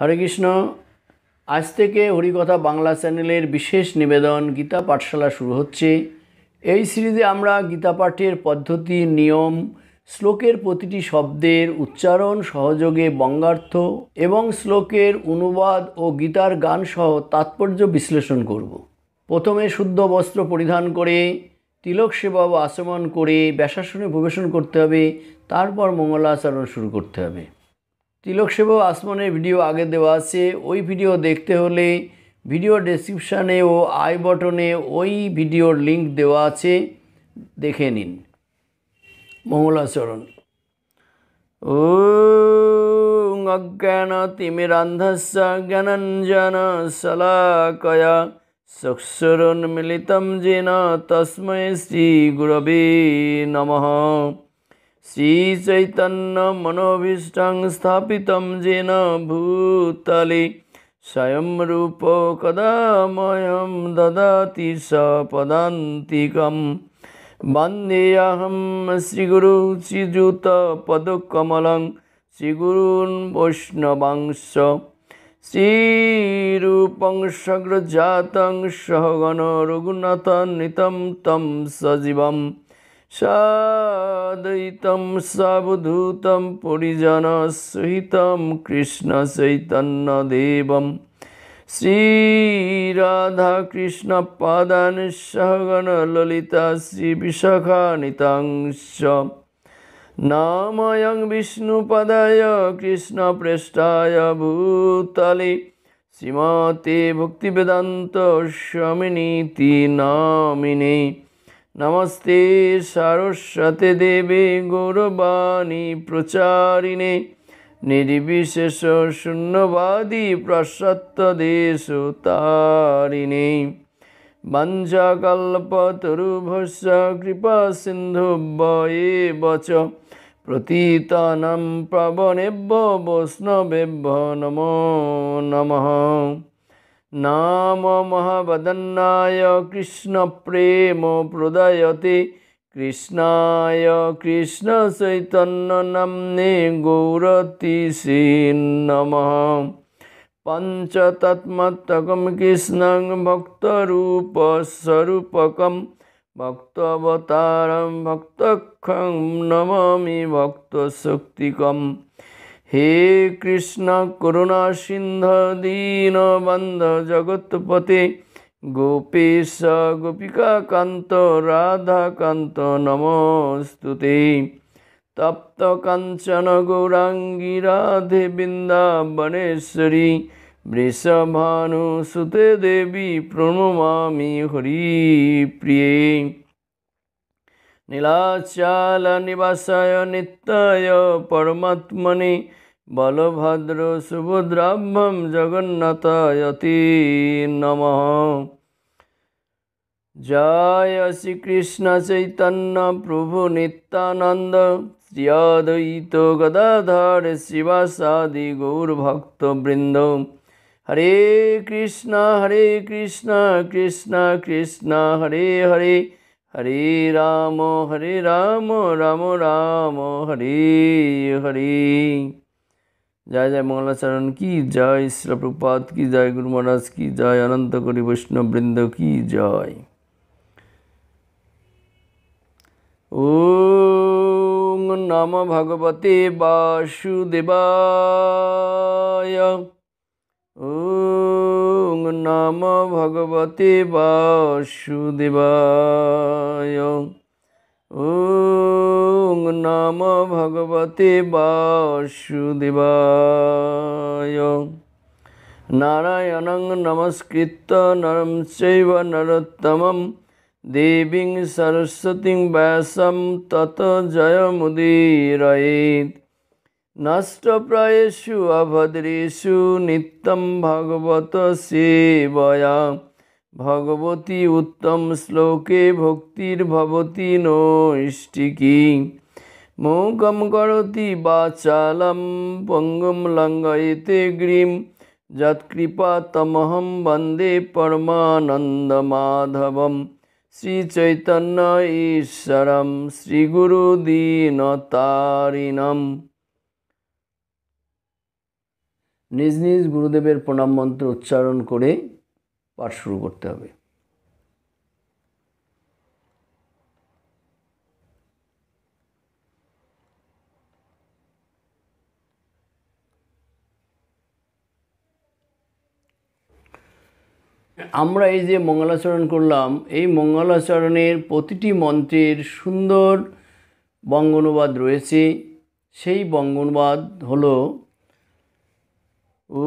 হরে কৃষ্ণ আজ থেকে হরিকথা বাংলা চ্যানেলের বিশেষ নিবেদন গীতা পাঠশালা শুরু হচ্ছে এই সিরিজে আমরা গীতা পাঠের পদ্ধতি নিয়ম শ্লোকের প্রতিটি শব্দের উচ্চারণ সহযোগে বঙ্গার্থ এবং শ্লোকের অনুবাদ ও গীতার গানসহ তাৎপর্য বিশ্লেষণ করব প্রথমে শুদ্ধ বস্ত্র পরিধান করে তিলক সেবা বা আচমন করে ব্যাসাসনে প্রবেশন করতে হবে তারপর মঙ্গলাচরণ শুরু করতে হবে তিলক সেবা ভিডিও আগে দেওয়া আছে ওই ভিডিও দেখতে হলে ভিডিও ডেসক্রিপশানে ও আই বটনে ওই ভিডিওর লিংক দেওয়া আছে দেখে নিন মঙ্গলাচরণ ও অজ্ঞান তিমিরান্ধস্য জ্ঞানঞ্জন শলাকয়া মিলিতম যেন তস্মৈ শ্রীগুরবে নমঃ श्रीचैतन्यमनोभीष्टं स्थापितं येन भूतले स्वयं रूप कदा मह्यं ददाति स पदान्तिकं वन्देऽहं श्रीगुरु श्रीयुतपदकमलं श्रीगुरून् वैष्णवांश श्रीरूपं सग्रजातं सहगण रघुनाथनितं तं सजीवम् সাদৈতম সাবধূতম পরিজন সহিতম কৃষ্ণ চৈতন্য দেবম কৃষ্ণ পাদান সহগণ ললিতা শ্রী বিশাখানিতাংশ নাময়ং কৃষ্ণ কৃষ্ণপ্রেষ্ঠায় ভূতলে শ্রীমতে ভক্তিবেদান্ত স্বামিনীতি নামিনী নমস্তে সারস্বতী দেবী গৌরবাণী প্রচারিণে নির্বিশেষ শূন্যবাদী প্রসত্ত দেশ তারিণে বঞ্জাকল্পতরুভস্য কৃপা সিন্ধু বয়ে বচ প্রতীতানাম প্রাবণেভ্য বৈষ্ণবেভ্য নম নম नाम महावदन्नाय कृष्णप्रेम प्रदयति कृष्णाय गौरतिशे नमः पञ्चतत्मत्थकं कृष्णं भक्तरूपस्वरूपकं भक्तावतारं भक्तखं नमामि भक्तशक्तिकम् হে কৃষ্ণ করুণা সিন্ধ দীন বন্ধ জগৎপতি গোপীশ গোপিকা কান্ত রাধা কান্ত নমস্তুতি তপ্ত কাঞ্চন গৌরাঙ্গি রাধে বৃন্দাবনেশ্বরী বৃষভানু সুতে দেবী প্রণমামি হরি হরিপ্রিয়ে নীলাচাল নিবাসায় নিত্যায় পরমাত্মনে বলভদ্র সুভদ্রাহ্ম জগন্নাথয়তি নম জয় শ্রীকৃষ্ণ চৈতন্য প্রভু নিত্যানন্দ শ্রীয়দ্বৈত গদাধর শিবাসাদি গৌরভক্তবৃন্দ হরে কৃষ্ণ হরে কৃষ্ণ কৃষ্ণ কৃষ্ণ হরে হরে হরে রাম হরে রাম রাম রাম হরে হরে জয় জয় মঙ্গলাচরণ কি জয় শিলপ্রপাত কি জয় গুরু মহারাজ কি জয় অনন্ত করি বৈষ্ণববৃন্দ কি জয় ওং নম ভগবতে বাসুদেবায় ওং নম ভগবতে বাসুদেবায় ওং নম ভগবতে বাসুদেবা নারায়ণং নমস্কৃত নরম চৈব নরোত্তম দেবীং সরস্বতীং ব্যাসম তত জয় জয়মুদীরয়েত নষ্টপ্রায়েষু অভদ্রেশু নিত্যম ভগবত সেবয়া ভগবতী উত্তম শ্লোকে ভক্তির ভবতি নৈষ্টিকী মৌকম করতি বা চালম পঙ্গম লঙ্গয়েতে গ্রীম যৎকৃপা তমহম বন্দে পরমানন্দমাধবম শ্রীচৈতন্য ঈশ্বরম তারিণম নিজ নিজ গুরুদেবের প্রণাম মন্ত্র উচ্চারণ করে পাঠ শুরু করতে হবে আমরা এই যে মঙ্গলাচরণ করলাম এই মঙ্গলাচরণের প্রতিটি মন্ত্রের সুন্দর বঙ্গনুবাদ রয়েছে সেই বঙ্গনুবাদ হলো ও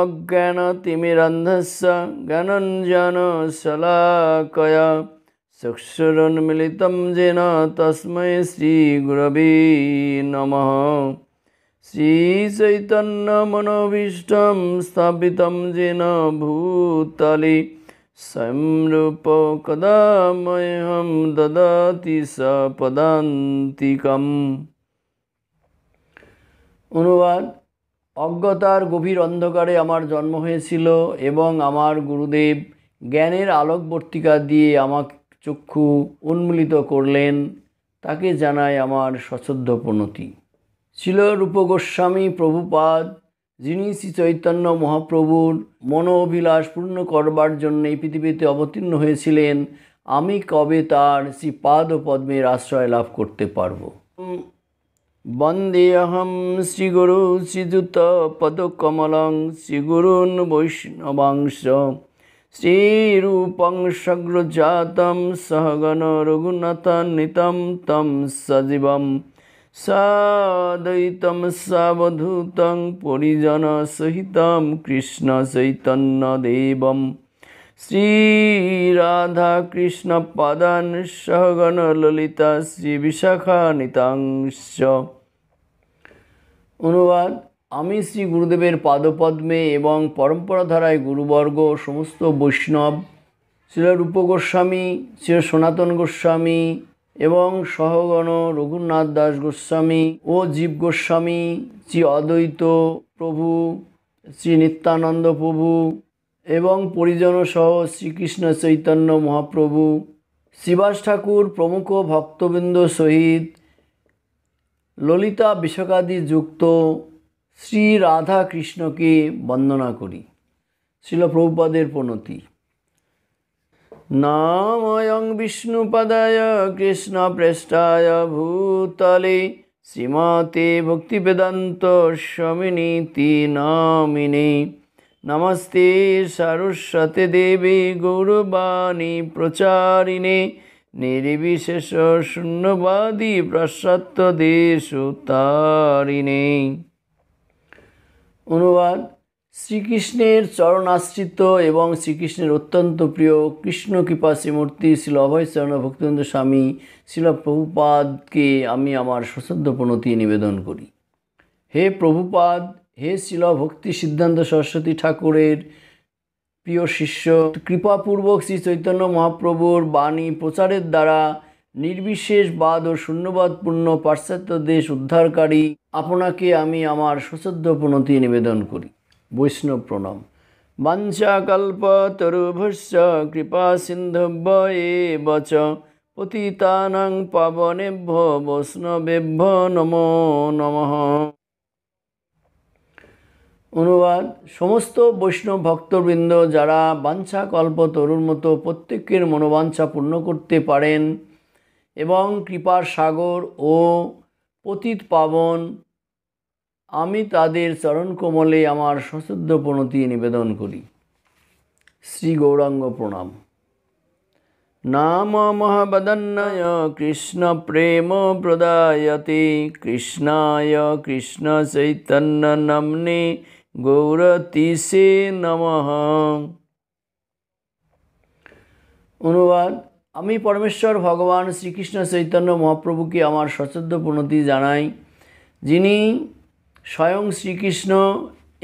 अज्ञानतिमिरन्धस्य ज्ञानञ्जनशलाकया चक्षुरुन्मिलितं येन तस्मै श्रीगुरवे नमः श्रीचैतन्यमनोभीष्टं स्थापितं येन भूतले स्वयं रूपकदा मह्यं ददाति स पदान्तिकम् অজ্ঞতার গভীর অন্ধকারে আমার জন্ম হয়েছিল এবং আমার গুরুদেব জ্ঞানের আলোকবর্তিকা দিয়ে আমার চক্ষু উন্মূলিত করলেন তাকে জানায় আমার সশ্রদ্ধ প্রণতি ছিল রূপগোস্বামী প্রভুপাদ যিনি শ্রী চৈতন্য মহাপ্রভুর অভিলাষ পূর্ণ করবার জন্য এই পৃথিবীতে অবতীর্ণ হয়েছিলেন আমি কবে তার শ্রী পাদ ও পদ্মের আশ্রয় লাভ করতে পারব বন্দেহম শ্রীগুরু শ্রীযুত পদকমলং শ্রীগুরুন বৈষ্ণবাংশ শ্রীরূপং সগ্রজাতম সহগণ রঘুনাথান্বিতম তম সজীবম সদৈতম সাবধূত পরিজন সহিত কৃষ্ণ চৈতন্য দেবম শ্রীরাধা কৃষ্ণ পাদান সহগণ ললিতা শ্রী বিশাখা নিতাংশ অনুবাদ আমি শ্রী গুরুদেবের পাদপদ্মে এবং পরম্পরা ধারায় গুরুবর্গ সমস্ত বৈষ্ণব শ্রী রূপ গোস্বামী শ্রী সনাতন গোস্বামী এবং সহগণ রঘুনাথ দাস গোস্বামী ও জীব গোস্বামী শ্রী অদ্বৈত প্রভু শ্রী নিত্যানন্দ প্রভু এবং পরিজনসহ শ্রীকৃষ্ণ চৈতন্য মহাপ্রভু শিবাস ঠাকুর প্রমুখ ভক্তবৃন্দ সহিত ললিতা বিশকাদি যুক্ত শ্রী রাধা কৃষ্ণকে বন্দনা করি শিল প্রভুপাদের প্রণতি নাময়ং বিষ্ণুপাদায় কৃষ্ণ প্রেষ্টায় ভূতলে শ্রীমতে ভক্তিবেদান্ত সমিনীতি নামিনী নমস্তে সরস্বতী দেবী গৌরবাণী প্রচারিণে নির্বিশেষ শূন্যবাদী প্রসত্ত দেশ তারিণে অনুবাদ শ্রীকৃষ্ণের চরণাশ্রিত এবং শ্রীকৃষ্ণের অত্যন্ত প্রিয় কৃষ্ণ কৃপা শ্রীমূর্তি শিল চরণ ভক্তিন্দ্র স্বামী শিল প্রভুপাদকে আমি আমার সশ্রদ্ধ প্রণতি নিবেদন করি হে প্রভুপাদ হে শিল ভক্তি সিদ্ধান্ত সরস্বতী ঠাকুরের প্রিয় শিষ্য কৃপাপূর্বক শ্রী চৈতন্য মহাপ্রভুর বাণী প্রচারের দ্বারা নির্বিশেষ বাদ ও শূন্যবাদপূর্ণ পাশ্চাত্য দেশ উদ্ধারকারী আপনাকে আমি আমার সুশ্রদ্ধ প্রণতি নিবেদন করি বৈষ্ণব প্রণাম কল্প তরুভস্য কৃপা সিন্ধব্য বচ পতিতানাং পাবনেভ্য বৈষ্ণবেভ্য নমো নমঃ অনুবাদ সমস্ত বৈষ্ণব ভক্তবৃন্দ যারা বাঞ্ছা কল্প তরুর মতো প্রত্যেকের মনোবাঞ্ছা পূর্ণ করতে পারেন এবং কৃপার সাগর ও পতিত পাবন আমি তাদের চরণকমলে আমার সশুদ্ধ প্রণতি নিবেদন করি শ্রী গৌরাঙ্গ প্রণাম নাম মহাবদন্নয় কৃষ্ণ প্রেম প্রদায়তে কৃষ্ণায় কৃষ্ণ চৈতন্য নমনে গৌরতিষে নম অনুবাদ আমি পরমেশ্বর ভগবান শ্রীকৃষ্ণ চৈতন্য মহাপ্রভুকে আমার সশ্রদ্ধ প্রণতি জানাই যিনি স্বয়ং শ্রীকৃষ্ণ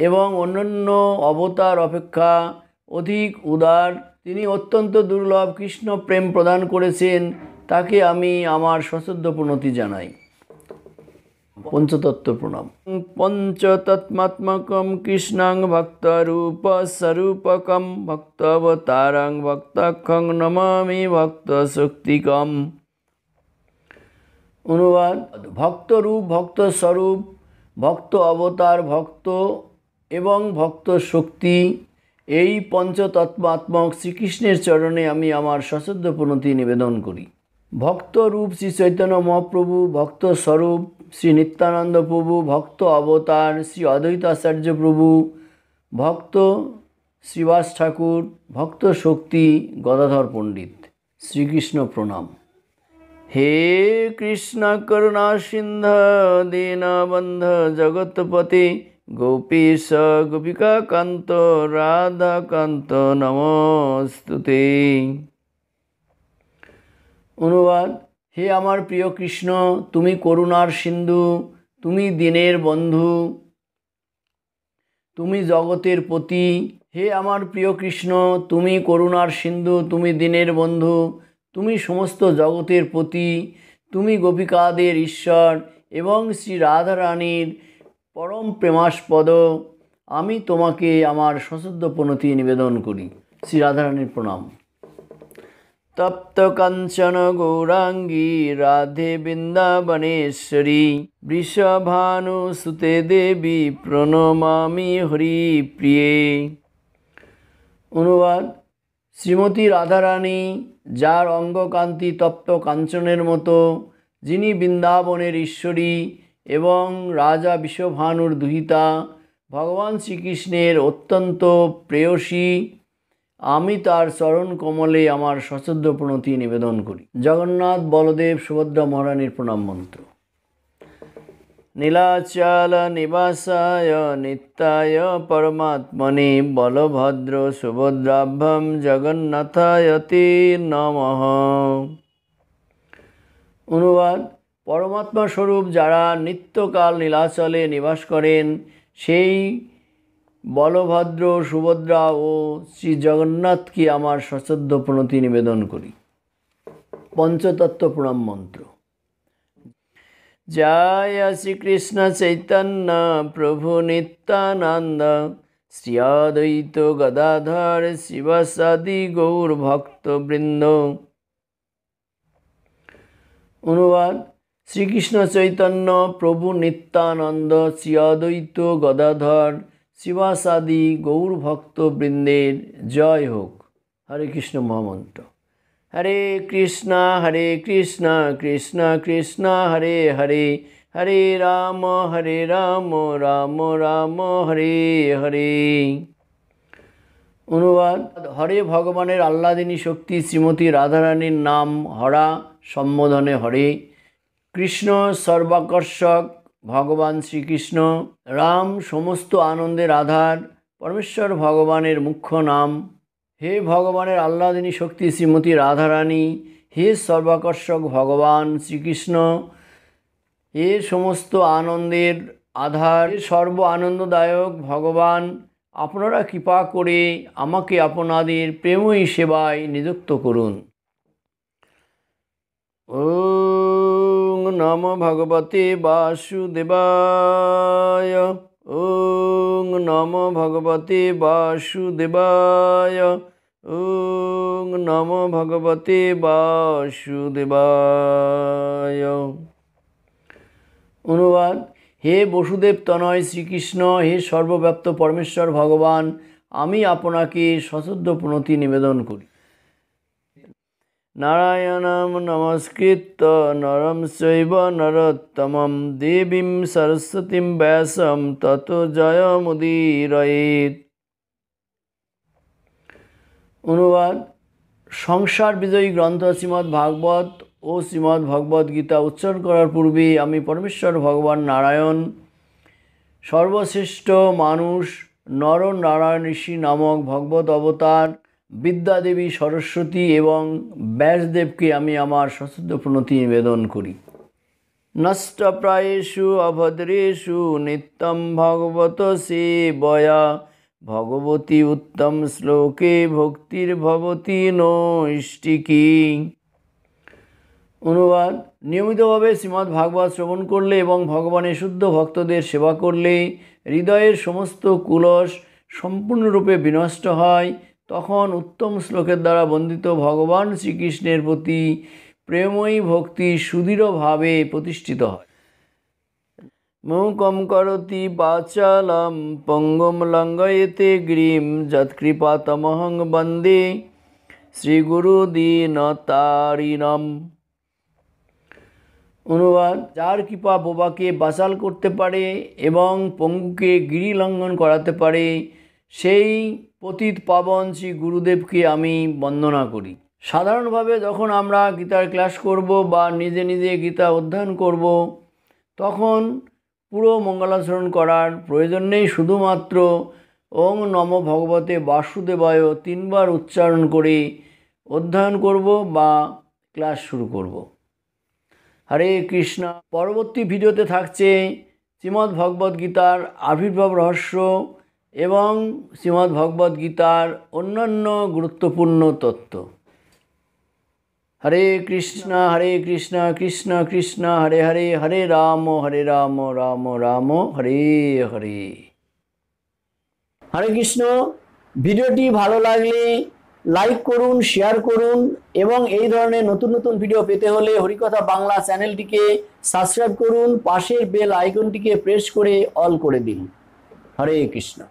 এবং অন্যান্য অবতার অপেক্ষা অধিক উদার তিনি অত্যন্ত দুর্লভ কৃষ্ণ প্রেম প্রদান করেছেন তাকে আমি আমার সশ্রদ্ধ প্রণতি জানাই পঞ্চতত্ত্ব প্রণাম পঞ্চতত্মাত্মকম কৃষ্ণাং রূপ স্বরূপকম ভক্তাবতারাং ভক্তক্ষং নমামি ভক্ত শক্তিকম অনুবাদ ভক্তরূপ ভক্ত স্বরূপ ভক্ত অবতার ভক্ত এবং ভক্ত শক্তি এই পঞ্চতত্ত্বাত্মক শ্রীকৃষ্ণের চরণে আমি আমার সশ্রদ্ধ প্রণতি নিবেদন করি ভক্তরূপ শ্রী চৈতন্য মহাপ্রভু ভক্ত স্বরূপ শ্রী নিত্যানন্দ প্রভু ভক্ত অবতার শ্রী আচার্য প্রভু ভক্ত শ্রীবাস ঠাকুর ভক্ত শক্তি গদাধর পণ্ডিত শ্রীকৃষ্ণ প্রণাম হে কৃষ্ণ করুণা সিন্ধ দীনবন্ধ জগৎপতি গোপীশ গোপিকা কান্ত রাধা কান্ত নমস্তুতে অনুবাদ হে আমার প্রিয় কৃষ্ণ তুমি করুণার সিন্ধু তুমি দিনের বন্ধু তুমি জগতের পতি হে আমার প্রিয় কৃষ্ণ তুমি করুণার সিন্ধু তুমি দিনের বন্ধু তুমি সমস্ত জগতের পতি তুমি গোপিকাদের ঈশ্বর এবং শ্রী রাধারানীর পরম প্রেমাস্পদ আমি তোমাকে আমার সশুদ্ধ প্রণতি নিবেদন করি শ্রী রাধারানীর প্রণাম তপ্ত কাঞ্চন গৌরাঙ্গী রাধে বৃন্দাবনেশ্বরী বৃষভানুসুতে দেবী প্রণমামি হরি প্রিয়ে অনুবাদ শ্রীমতী রাধারানী যার অঙ্গকান্তি তপ্ত কাঞ্চনের মতো যিনি বৃন্দাবনের ঈশ্বরী এবং রাজা বিশ্বভানুর দুহিতা ভগবান শ্রীকৃষ্ণের অত্যন্ত প্রেয়সী আমি তার চরণ কমলে আমার সশ্রদ্ধ প্রণতি নিবেদন করি জগন্নাথ বলদেব সুভদ্রা মহারানীর প্রণাম মন্ত্র নীলাচল নিবাসায় নিত্যায় পরমাত্মনে বলভদ্র সুভদ্রাভ্যম জগন্নাথায়তি তে নমঃ অনুবাদ পরমাত্মা স্বরূপ যারা নিত্যকাল নীলাচলে নিবাস করেন সেই বলভদ্র সুভদ্রা ও শ্রী জগন্নাথকে আমার সশ্রদ্ধ প্রণতি নিবেদন করি পঞ্চতত্ত্ব প্রণাম মন্ত্র জয় শ্রীকৃষ্ণ চৈতন্য প্রভু নিত্যানন্দ শ্রী অদ্বৈত গদাধর শিবসাদি গৌর ভক্তবৃন্দ অনুবাদ শ্রীকৃষ্ণ চৈতন্য প্রভু নিত্যানন্দ শ্রী অদ্বৈত গদাধর শিবাসাদি গৌর ভক্তবৃন্দের জয় হোক হরে কৃষ্ণ মহামন্ত্র হরে কৃষ্ণ হরে কৃষ্ণ কৃষ্ণ কৃষ্ণ হরে হরে হরে রাম হরে রাম রাম রাম হরে হরে অনুবাদ হরে ভগবানের আহ্লাদিনী শক্তি শ্রীমতী রাধারানীর নাম হরা সম্বোধনে হরে কৃষ্ণ সর্বাকর্ষক ভগবান শ্রীকৃষ্ণ রাম সমস্ত আনন্দের আধার পরমেশ্বর ভগবানের মুখ্য নাম হে ভগবানের আহ্লাদিনী শক্তি শ্রীমতী রাধারানী হে সর্বাকর্ষক ভগবান শ্রীকৃষ্ণ হে সমস্ত আনন্দের আধার সর্ব আনন্দদায়ক ভগবান আপনারা কৃপা করে আমাকে আপনাদের প্রেমই সেবায় নিযুক্ত করুন ও নম ভগবতে বাসুদেবায় ওং নম ভগবতে বাসুদেবায় ও নম ভগবতে বাসুদেবায় অনুবাদ হে বসুদেব তনয় শ্রীকৃষ্ণ হে সর্বব্যাপ্ত পরমেশ্বর ভগবান আমি আপনাকে সশুদ্ধ প্রণতি নিবেদন করি নারায়ণ নমস্কৃত নরম শৈব নরোত্তমম দেবীম সরস্বতীম ব্যাসম তত জয়মুদীরয়েত অনুবাদ সংসার বিজয়ী গ্রন্থ শ্রীমদ্ ভাগবত ও শ্রীমদ্ ভগবত গীতা উচ্চারণ করার পূর্বে আমি পরমেশ্বর ভগবান নারায়ণ সর্বশ্রেষ্ঠ মানুষ নর নারায়ণ ঋষি নামক ভগবত অবতার বিদ্যাদেবী সরস্বতী এবং ব্যাসদেবকে আমি আমার সশ্রদ্ধ প্রণতি নিবেদন করি নষ্টপ্রায়েষু অভদ্রেষু নিত্যম ভগবত বয়া ভগবতী উত্তম শ্লোকে ভক্তির ভবতী নো অনুবাদ নিয়মিতভাবে শ্রীমদ্ ভাগবত শ্রবণ করলে এবং ভগবানের শুদ্ধ ভক্তদের সেবা করলে হৃদয়ের সমস্ত কুলস সম্পূর্ণরূপে বিনষ্ট হয় তখন উত্তম শ্লোকের দ্বারা বন্দিত ভগবান শ্রীকৃষ্ণের প্রতি প্রেময়ী ভক্তি সুদৃঢ়ভাবে প্রতিষ্ঠিত হয় মৌকম করতি পাচালাম পঙ্গম লঙ্গয়েতে গ্রীম যৎকৃপাতমহং বন্দে শ্রীগুরুদীনতারিণম অনুবাদ যার কৃপা বোবাকে বাসাল করতে পারে এবং পঙ্গুকে গিরিলঙ্ঘন করাতে পারে সেই পতিত পাবন শ্রী গুরুদেবকে আমি বন্দনা করি সাধারণভাবে যখন আমরা গীতার ক্লাস করব বা নিজে নিজে গীতা অধ্যয়ন করব তখন পুরো মঙ্গলাচরণ করার প্রয়োজন নেই শুধুমাত্র ওং নম ভগবতে বাসুদেবায় তিনবার উচ্চারণ করে অধ্যয়ন করব বা ক্লাস শুরু করব হরে কৃষ্ণা পরবর্তী ভিডিওতে থাকছে শ্রীমদ্ ভগবদ্গীতার আবির্ভাব রহস্য এবং শ্রীমদ্ গীতার অন্যান্য গুরুত্বপূর্ণ তত্ত্ব হরে কৃষ্ণ হরে কৃষ্ণ কৃষ্ণ কৃষ্ণ হরে হরে হরে রাম হরে রাম রাম রাম হরে হরে হরে কৃষ্ণ ভিডিওটি ভালো লাগলে লাইক করুন শেয়ার করুন এবং এই ধরনের নতুন নতুন ভিডিও পেতে হলে হরিকথা বাংলা চ্যানেলটিকে সাবস্ক্রাইব করুন পাশের বেল আইকনটিকে প্রেস করে অল করে দিন হরে কৃষ্ণ